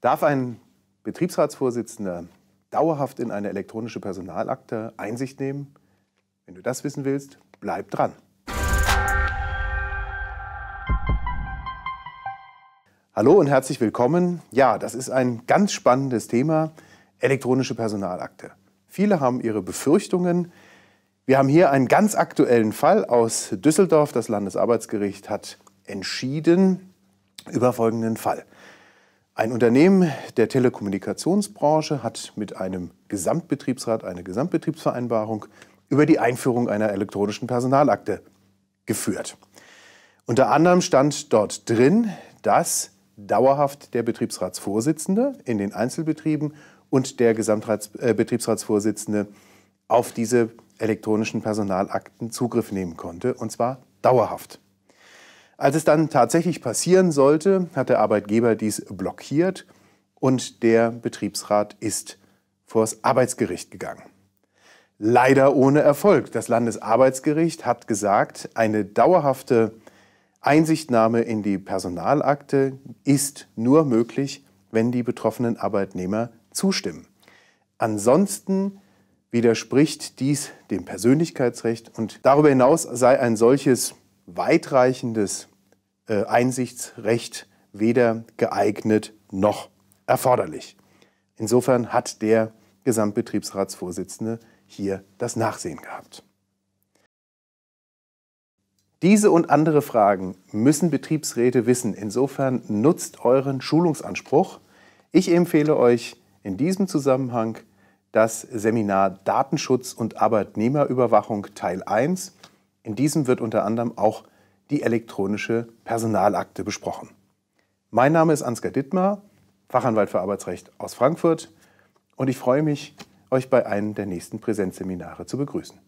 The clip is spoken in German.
Darf ein Betriebsratsvorsitzender dauerhaft in eine elektronische Personalakte Einsicht nehmen? Wenn du das wissen willst, bleib dran. Hallo und herzlich willkommen. Ja, das ist ein ganz spannendes Thema, elektronische Personalakte. Viele haben ihre Befürchtungen. Wir haben hier einen ganz aktuellen Fall aus Düsseldorf. Das Landesarbeitsgericht hat entschieden über folgenden Fall. Ein Unternehmen der Telekommunikationsbranche hat mit einem Gesamtbetriebsrat eine Gesamtbetriebsvereinbarung über die Einführung einer elektronischen Personalakte geführt. Unter anderem stand dort drin, dass dauerhaft der Betriebsratsvorsitzende in den Einzelbetrieben und der Gesamtbetriebsratsvorsitzende äh, auf diese elektronischen Personalakten Zugriff nehmen konnte, und zwar dauerhaft. Als es dann tatsächlich passieren sollte, hat der Arbeitgeber dies blockiert und der Betriebsrat ist vors Arbeitsgericht gegangen. Leider ohne Erfolg. Das Landesarbeitsgericht hat gesagt, eine dauerhafte Einsichtnahme in die Personalakte ist nur möglich, wenn die betroffenen Arbeitnehmer zustimmen. Ansonsten widerspricht dies dem Persönlichkeitsrecht und darüber hinaus sei ein solches weitreichendes äh, Einsichtsrecht weder geeignet noch erforderlich. Insofern hat der Gesamtbetriebsratsvorsitzende hier das Nachsehen gehabt. Diese und andere Fragen müssen Betriebsräte wissen. Insofern nutzt euren Schulungsanspruch. Ich empfehle euch in diesem Zusammenhang das Seminar Datenschutz und Arbeitnehmerüberwachung Teil 1. In diesem wird unter anderem auch die elektronische Personalakte besprochen. Mein Name ist Ansgar Dittmar, Fachanwalt für Arbeitsrecht aus Frankfurt und ich freue mich, euch bei einem der nächsten Präsenzseminare zu begrüßen.